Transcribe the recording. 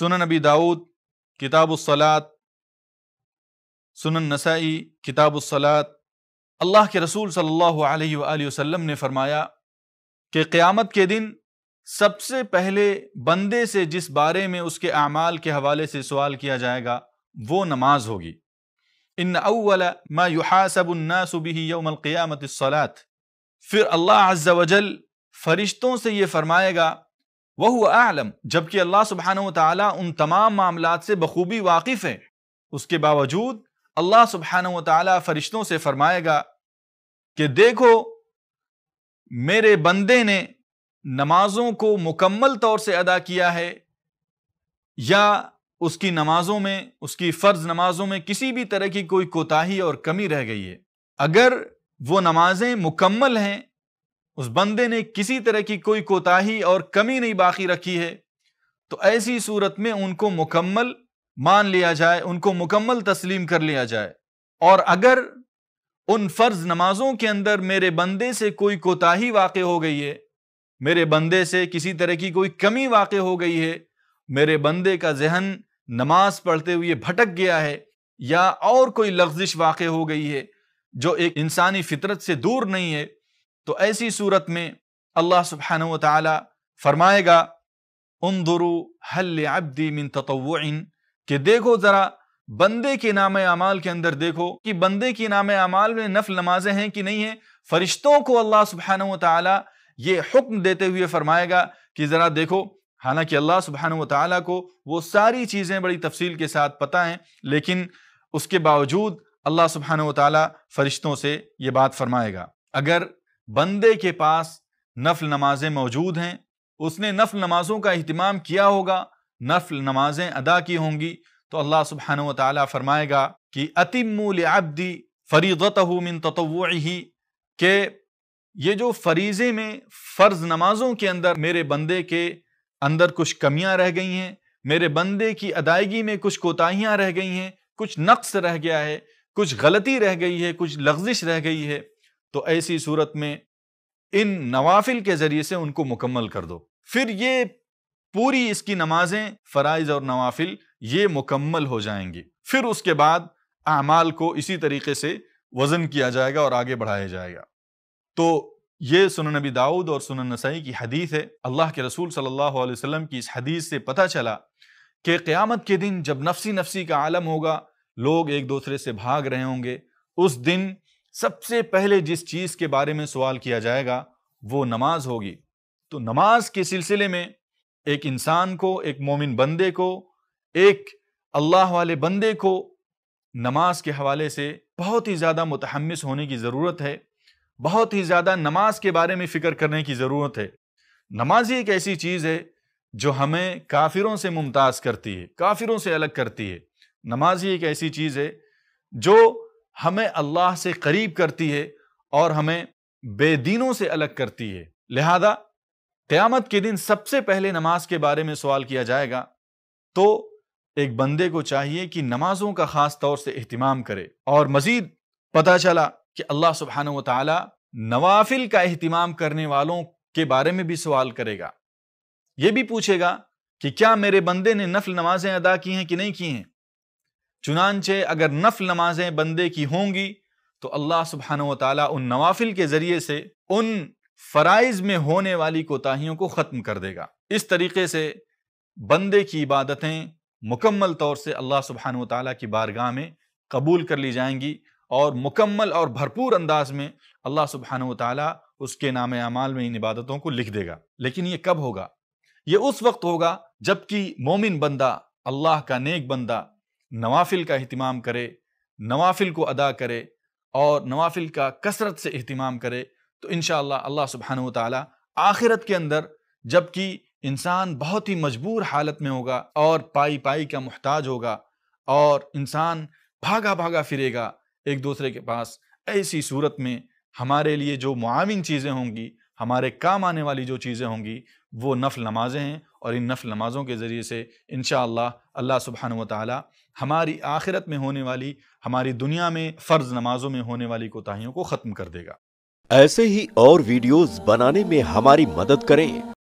सुन नबी दाऊद किताबलात सुन नसाई किताबुसलात अल्लाह के रसूल सल्लल्लाहु अलैहि वसल्लम ने फरमाया कि क़यामत के दिन सबसे पहले बंदे से जिस बारे में उसके अमाल के हवाले से सवाल किया जाएगा वो नमाज होगी इन अव्वल मासबन्नासबियामत सलात फिर अल्लाह अज्जा वजल फरिश्तों से ये फरमाएगा वह आलम जबकि अल्लाह सुबहान ताली उन तमाम मामला से बखूबी वाकिफ़ है उसके बावजूद अल्लाह सुबहान ताली फरिश्तों से फरमाएगा कि देखो मेरे बंदे ने नमाजों को मुकम्मल तौर से अदा किया है या उसकी नमाजों में उसकी फ़र्ज नमाजों में किसी भी तरह की कोई कोताही और कमी रह गई है अगर वो नमाजें मुकम्मल हैं उस बंदे ने किसी तरह की कोई कोताही और कमी नहीं बाकी रखी है तो ऐसी सूरत में उनको मुकम्मल मान लिया जाए उनको मुकम्मल तस्लीम कर लिया जाए और अगर उन फर्ज नमाजों के अंदर मेरे बंदे से कोई कोताही वाक़ हो गई है मेरे बंदे से किसी तरह की कोई कमी वाक़ हो गई है मेरे बंदे का जहन नमाज पढ़ते हुए भटक गया है या और कोई लफ्जिश वाक़ हो गई है जो एक इंसानी फितरत से दूर नहीं है तो ऐसी सूरत में अल्लाह सुबहान ताला फरमाएगा उन दुरु हल अब्दी मिन तत्व कि देखो ज़रा बंदे के नाम अमाल के अंदर देखो कि बंदे के नाम अमाल में नफल नमाजें हैं कि नहीं है फरिश्तों को अल्लाह सुबहान ये हुक्म देते हुए फरमाएगा कि ज़रा देखो हालांकि अल्लाह सुबहान को वो सारी चीज़ें बड़ी तफसील के साथ पता हैं लेकिन उसके बावजूद अल्लाह सुबहान तरिश्तों फरिश्तों से ये बात फरमाएगा अगर बंदे के पास नफल नमाजें मौजूद हैं उसने नफल नमाजों का अहतमाम किया होगा नफल नमाजें अदा की होंगी तो अल्लाह सुबहान ताली फरमाएगा कि अतिमूलअब्दी फरीदत मिन ही के ये जो फरीज़े में फ़र्ज़ नमाजों के अंदर मेरे बंदे के अंदर कुछ कमियां रह गई हैं मेरे बंदे की अदायगी में कुछ कोताहियां रह गई हैं कुछ नक्स रह गया है कुछ गलती रह गई है कुछ लफ्जिश रह गई है तो ऐसी सूरत में इन नवाफिल के ज़रिए से उनको मुकम्मल कर दो फिर ये पूरी इसकी नमाजें फ़राइज़ और नवाफिल ये मुकम्मल हो जाएंगी फिर उसके बाद अमाल को इसी तरीके से वज़न किया जाएगा और आगे बढ़ाया जाएगा तो ये सुन नबी दाऊद और सुन नसाई की हदीस है अल्लाह के रसूल सल्लल्लाहु अलैहि वसल्लम की इस हदीस से पता चला कि क़यामत के दिन जब नफसी नफसी का आलम होगा लोग एक दूसरे से भाग रहे होंगे उस दिन सबसे पहले जिस चीज के बारे में सवाल किया जाएगा वो नमाज होगी तो नमाज के सिलसिले में एक इंसान को एक मोमिन बंदे को एक अल्लाह वाले बंदे को नमाज के हवाले से बहुत ही ज़्यादा मुतहमस होने की ज़रूरत है बहुत ही ज़्यादा नमाज के बारे में फ़िक्र करने की ज़रूरत है नमाज ही एक ऐसी चीज़ है जो हमें काफिरों से मुमताज़ करती है काफिरों से अलग करती है नमाज ही एक ऐसी चीज़ है जो हमें अल्लाह से करीब करती है और हमें बेदीनों से अलग करती है लिहाजा क्यामत के दिन सबसे पहले नमाज के बारे में सवाल किया जाएगा तो एक बंदे को चाहिए कि नमाजों का ख़ास तौर से अहतमाम करे और मज़ीद पता चला कि अल्लाह सुबहान तवाफिल नवाफिल का अहतमाम करने वालों के बारे में भी सवाल करेगा यह भी पूछेगा कि क्या मेरे बंदे ने नफल नमाजें अदा की हैं कि नहीं की हैं चुनानचे अगर नफल नमाजें बंदे की होंगी तो अल्लाह सुबहान तला उन नवाफिल के ज़रिए से उन फ़राइज़ में होने वाली कोताहियों को ख़त्म कर देगा इस तरीके से बंदे की इबादतें मुकम्मल तौर से अल्लाह सुबहान तला की बारगाह में कबूल कर ली जाएंगी और मुकम्मल और भरपूर अंदाज में अल्लाह सुबहान तला उसके नाम अमाल में इन इबादतों को लिख देगा लेकिन ये कब होगा ये उस वक्त होगा जबकि मोमिन बंदा अल्लाह का नेक बंदा नवाफिल का अहतमाम करे नवाफिल को अदा करे और नवाफिल का कसरत से अहतमाम करे तो इन अल्लाह सुबहान तला आखिरत के अंदर जबकि इंसान बहुत ही मजबूर हालत में होगा और पाई पाई का मोहताज होगा और इंसान भागा भागा फिरेगा एक दूसरे के पास ऐसी सूरत में हमारे लिए जो मुआविन चीज़ें होंगी हमारे काम आने वाली जो चीज़ें होंगी वो नफल नमाज़ें हैं और इन नफल नमाज़ों के ज़रिए से इन अल्लाह सुबहान व ताली हमारी आखिरत में होने वाली हमारी दुनिया में फ़र्ज़ नमाज़ों में होने वाली कोताहीियों को ख़त्म कर देगा ऐसे ही और वीडियोस बनाने में हमारी मदद करें